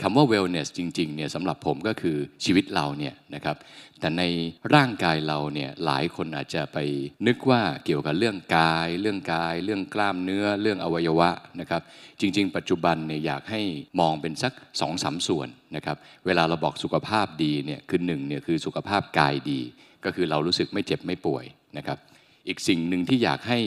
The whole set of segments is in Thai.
คำว่า wellness จริงๆเนี่ยสำหรับผมก็คือชีวิตเราเนี่ยนะครับแต่ในร่างกายเราเนี่ยหลายคนอาจจะไปนึกว่าเกี่ยวกับเรื่องกาย เรื่องกาย เรื่องกล้ามเนื้อ เรื่องอวัยวะนะครับ จริง ๆ ปัจจุบันเนี่ยอยากให้มองเป็นสัก2อสส่วนนะครับเวลาเราบอกสุขภาพดีเนี่ยคือหนึ่งเนี่ยคือสุขภาพกายดี ก็คือเรารู้สึกไม่เจ็บไม่ป่วยนะครับ อีกสิ่งหนึ่งที่อยากให้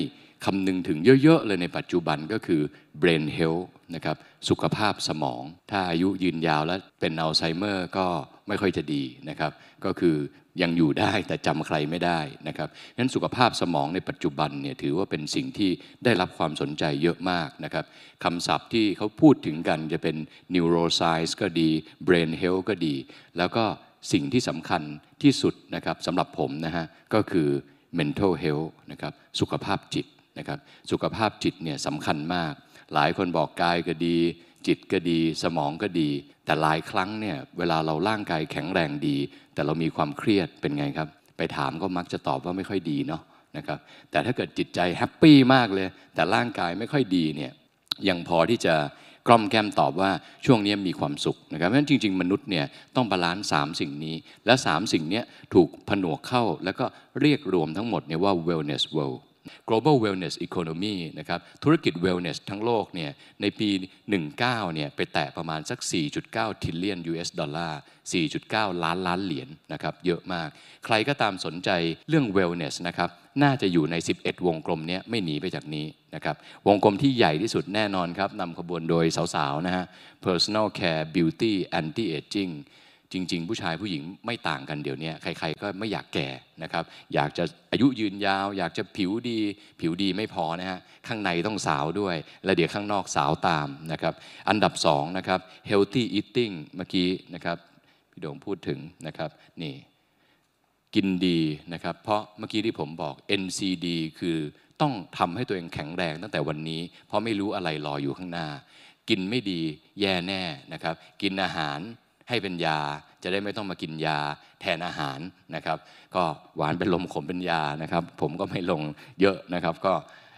คำนึงถึงเยอะๆเลยในปัจจุบันก็คือ brain health นะครับสุขภาพสมอง ถ้าอายุยืนยาวแล้วเป็นอัลไซเมอร์ก็ไม่ค่อยจะดีนะครับก็คือยังอยู่ได้แต่จำใครไม่ได้นะครับงั้นสุขภาพสมองในปัจจุบันเนี่ยถือว่าเป็นสิ่งที่ได้รับความสนใจเยอะมากนะครับคำศัพท์ที่เขาพูดถึงกันจะเป็น neuroscience ก็ดี brain health ก็ดี แล้วก็สิ่งที่สำคัญที่สุดนะครับสำหรับผมนะฮะก็คือ mental health นะครับสุขภาพจิตนะครับสุขภาพจิตเนี่ยสำคัญมาก หลายคนบอกกายก็ดี จิตก็ดีสมองก็ดี แต่หลายครั้งเนี่ยเวลาเราร่างกายแข็งแรงดี แต่เรามีความเครียดเป็นไงครับ ไปถามก็มักจะตอบว่าไม่ค่อยดีเนาะนะครับ แต่ถ้าเกิดจิตใจแฮปปี้มากเลย แต่ร่างกายไม่ค่อยดีเนี่ยยังพอที่จะกล่อมแกมตอบว่าช่วงนี้มีความสุขนะครับ เพราะฉะนั้นจริง ๆ มนุษย์เนี่ยต้องบาลานซ์สามสิ่งนี้ และสามสิ่งนี้ถูกผนวกเข้าแล้วก็เรียกรวมทั้งหมดเนี่ยว่า wellness world global wellness economy นะครับธุรกิจ wellness ทั้งโลกเนี่ยในปี 19เนี่ยไปแตะประมาณสัก 4.9 trillion US dollar 4.9 ล้านล้านเหรียญนนะครับเยอะมาก ใครก็ตามสนใจเรื่อง wellness นะครับน่าจะอยู่ใน 11 วงกลมนี้ไม่หนีไปจากนี้นะครับวงกลมที่ใหญ่ที่สุดแน่นอนครับนำขบวนโดยสาวๆนะฮะ personal care beauty anti aging จริงๆ ผู้ชายผู้หญิงไม่ต่างกันเดี๋ยวนี้ใครๆ ก็ไม่อยากแก่นะครับ อยากจะอายุยืนยาว อยากจะผิวดี ผิวดีไม่พอนะฮะข้างในต้องสาวด้วย แล้วเดี๋ยวข้างนอกสาวตามนะครับ อันดับ2นะครับ healthy eating เมื่อกี้นะครับพี่โด่งพูดถึงนะครับ นี่ กินดีนะครับ เพราะเมื่อกี้ที่ผมบอก NCD คือต้องทำให้ตัวเองแข็งแรงตั้งแต่วันนี้ เพราะไม่รู้อะไรรออยู่ข้างหน้า กินไม่ดีแย่แน่นะครับกินอาหารให้เป็นยา จะได้ไม่ต้องมากินยาแทนอาหารนะครับ ก็หวานเป็นลมขมเป็นยานะครับ ผมก็ไม่ลงเยอะนะครับ ก็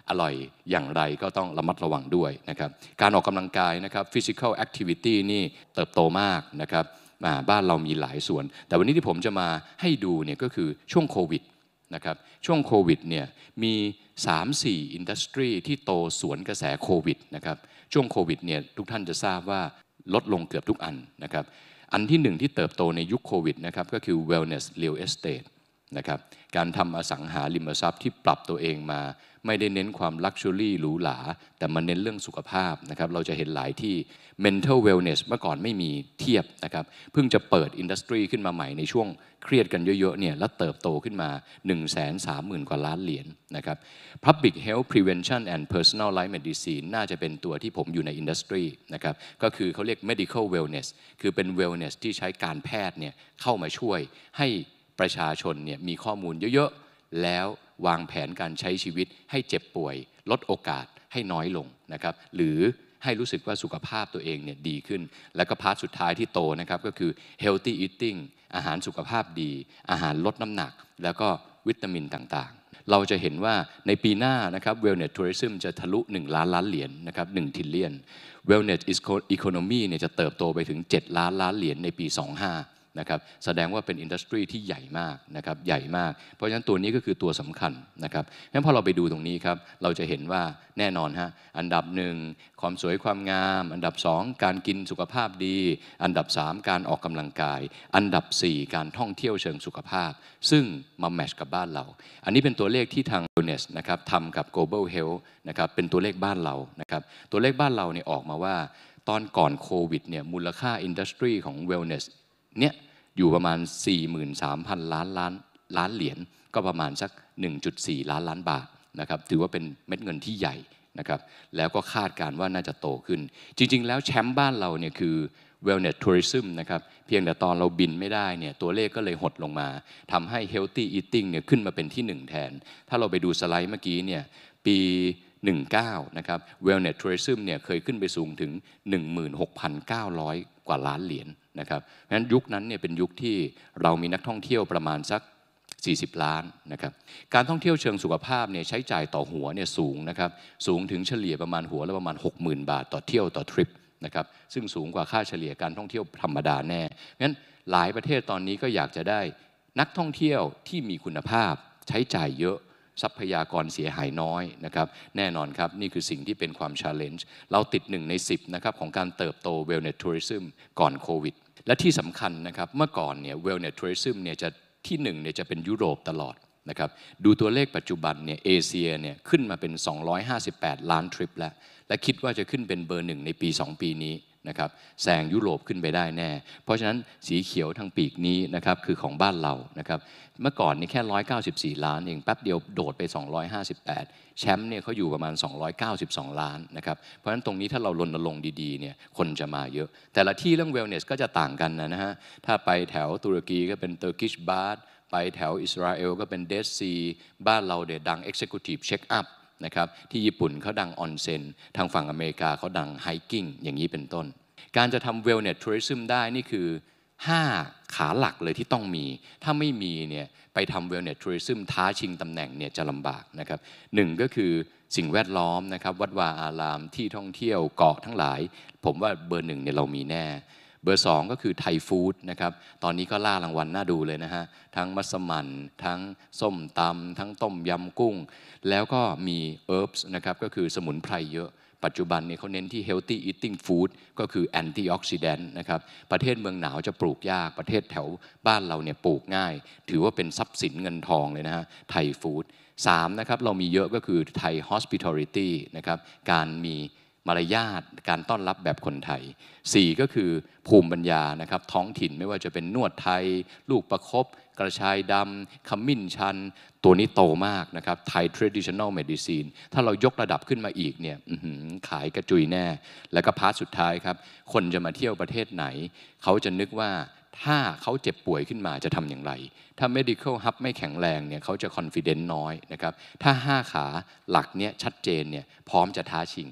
อร่อยอย่างไรก็ต้องระมัดระวังด้วยนะครับการออกกำลังกายนะครับ physical activity นี่เติบโตมากนะครับบ้านเรามีหลายส่วน แต่วันนี้ที่ผมจะมาให้ดูเนี่ยก็คือช่วงโควิดนะครับช่วงโควิดเนี่ยมี 3-4 อินดัสทรีที่โตสวนกระแสโควิดนะครับ ช่วงโควิดเนี่ยทุกท่านจะทราบว่าลดลงเกือบทุกอันนะครับอันที่หนึ่งที่เติบโตในยุคโควิดนะครับก็คือ wellness real estate นะครับการทำอสังหาริมทรัพย์ที่ปรับตัวเองมาไม่ได้เน้นความลักชัวรี่หรูหราแต่มันเน้นเรื่องสุขภาพนะครับเราจะเห็นหลายที่ mental wellness เมื่อก่อนไม่มีเทียบนะครับเพิ่งจะเปิดอินดัสทรีขึ้นมาใหม่ในช่วงเครียดกันเยอะๆเนี่ยแล้วเติบโตขึ้นมา 1 3 0 0 0 0 กว่าล้านเหรียญนนะครับ public health prevention and personal life medicine น่าจะเป็นตัวที่ผมอยู่ในอินดัสทรีนะครับก็คือเขาเรียก medical wellness คือเป็น wellness ที่ใช้การแพทย์เนี่ยเข้ามาช่วยให้ประชาชนเนี่ยมีข้อมูลเยอะๆแล้ววางแผนการใช้ชีวิตให้เจ็บป่วย ลดโอกาสให้น้อยลงนะครับหรือให้รู้สึกว่าสุขภาพตัวเองเนี่ยดีขึ้น แล้วก็พาร์ทสุดท้ายที่โตนะครับ ก็คือ healthy eating อาหารสุขภาพดีอาหารลดน้ำหนัก แล้วก็วิตามินต่างๆ เราจะเห็นว่าในปีหน้านะครับ wellness tourism จะทะลุ 1 ล้านล้านเหรียญนนะครับ1ทิลเลียน wellness economy เนี่ยจะเติบโตไปถึง 7 ล้านล้านเหรียญในปี 25นะครับแสดงว่าเป็นอินดัสทรีที่ใหญ่มากนะครับใหญ่มาก เพราะฉะนั้นตัวนี้ก็คือตัวสำคัญนะครับงั้นพอเราไปดูตรงนี้ครับเราจะเห็นว่าแน่นอนฮะอันดับหนึ่งความสวยความงาม อันดับ 2 การกินสุขภาพดี อันดับ 3 การออกกำลังกาย อันดับ 4 การท่องเที่ยวเชิงสุขภาพซึ่งมาแมชกับบ้านเรา อันนี้เป็นตัวเลขที่ทาง u n e s นะครับทำกับ global health นะครับเป็นตัวเลขบ้านเรานะครับตัวเลขบ้านเราเนี่ยออกมาว่าตอนก่อนโควิดเนี่ยมูลค่าอินดัสทรีของ wellness เนี่ยอยู่ประมาณ 43,000 ล้านล้านล้านเหรียญ ก็ประมาณสัก 1.4 ล้านล้านบาทนะครับ ถือว่าเป็นเม็ดเงินที่ใหญ่นะครับ แล้วก็คาดการว่าน่าจะโตขึ้น จริงๆ แล้วแชมป์บ้านเราเนี่ยคือ wellness tourism นะครับ เพียงแต่ตอนเราบินไม่ได้เนี่ยตัวเลขก็เลยหดลงมา ทำให้ healthy eating เนี่ยขึ้นมาเป็นที่ 1 แทน ถ้าเราไปดูสไลด์เมื่อกี้เนี่ย ปี 19 นะครับ wellness tourism เนี่ยเคยขึ้นไปสูงถึง 16,900กว่าล้านเหรียญนนะครับงั้นยุคนั้นเนี่ยเป็นยุคที่เรามีนักท่องเที่ยวประมาณสัก 40 ล้านนะครับ การท่องเที่ยวเชิงสุขภาพเนี่ยใช้จ่ายต่อหัวเนี่ยสูงนะครับ สูงถึงเฉลี่ยประมาณหัวละประมาณ60,000 บาทต่อเที่ยวต่อทริปนะครับ ซึ่งสูงกว่าค่าเฉลี่ยการท่องเที่ยวธรรมดาแน่งั้นหลายประเทศตอนนี้ก็อยากจะได้ นักท่องเที่ยวที่มีคุณภาพใช้จ่ายเยอะทรัพยากรเสียหายน้อยนะครับ แน่นอนครับ นี่คือสิ่งที่เป็นความชาเลนจ์เราติดหนึ่งใน 10นะครับของการเติบโตเวลเนตทัวริซึมก่อนโควิดและที่สำคัญนะครับเมื่อก่อนเนี่ยเวลเนตทัวริซึมเนี่ยจะที่1เนี่ยจะเป็นยุโรปตลอดนะครับดูตัวเลขปัจจุบันเนี่ยเอเชียเนี่ยขึ้นมาเป็น 258 ล้านทริปแล้ว และคิดว่าจะขึ้นเป็นเบอร์หนึ่งในปี 2 ปีนี้นะครับแซงยุโรปขึ้นไปได้แน่ เพราะฉะนั้นสีเขียวทางปีกนี้นะครับคือของบ้านเรา นะครับ เมื่อก่อนนี่แค่ 194 ล้านเอง แป๊บเดียวโดดไป 258 แชมป์เนี่ยเขาอยู่ประมาณ 292 ล้านนะครับ เพราะฉะนั้นตรงนี้ถ้าเราลนลงดีๆ เนี่ยคนจะมาเยอะ แต่ละที่เรื่องเวลเนสก็จะต่างกันนะฮะ ถ้าไปแถวตุรกีก็เป็นเตอร์กิชบาร์ไปแถวอิสราเอลก็เป็นเดซีบ้านเราเดดดังเอ์เซคิวทีฟเช็คอัพนะครับที่ญี่ปุ่นเขาดังออนเซนทางฝั่งอเมริกาเขาดังไฮกิ้งอย่างนี้เป็นต้น การจะทำเวลเนสทัวริซึมได้นี่คือ 5 ขาหลักเลยที่ต้องมี ถ้าไม่มีเนี่ยไปทำเวลเนสทัวริซึมท้าชิงตำแหน่งเนี่ยจะลำบากนะครับหนึ่งก็คือสิ่งแวดล้อมนะครับวัดวาอารามที่ท่องเที่ยวเกาะทั้งหลาย ผมว่าเบอร์หนึ่งเนี่ยเรามีแน่เบอร์2ก็คือไทยฟู้ดนะครับ ตอนนี้ก็ล่ารางวัลน่าดูเลยนะฮะ ทั้งมัสมั่นทั้งส้มตำ ทั้งต้มยำกุ้ง แล้วก็มีเอิร์บส์นะครับ ก็คือสมุนไพรเยอะ ปัจจุบันเนี่ยเขาเน้นที่ healthy eating food ก็คือ antioxidant นะครับ ประเทศเมืองหนาวจะปลูกยาก ประเทศแถวบ้านเราเนี่ยปลูกง่าย ถือว่าเป็นทรัพย์สินเงินทองเลยนะฮะ ไทยฟู้ดสามนะครับ เรามีเยอะก็คือไทย hospitality นะครับ การมีมารยาทการต้อนรับแบบคนไทย4ก็คือภูมิปัญญานะครับท้องถิ่นไม่ว่าจะเป็นนวดไทย ลูกประครบกระชายดำขมิ้นชัน ตัวนี้โตมากนะครับไทย traditional medicine ถ้าเรายกระดับขึ้นมาอีกเนี่ยขายกระจุยแน่ แล้วก็พาร์ทสุดท้ายครับคนจะมาเที่ยวประเทศไหน เขาจะนึกว่าถ้าเขาเจ็บป่วยขึ้นมาจะทำอย่างไร ถ้า medical hub ไม่แข็งแรงเนี่ยเขาจะ confidence น้อยนะครับถ้า5ขาหลักเนี้ยชัดเจนเนี่ยพร้อมจะท้าชิง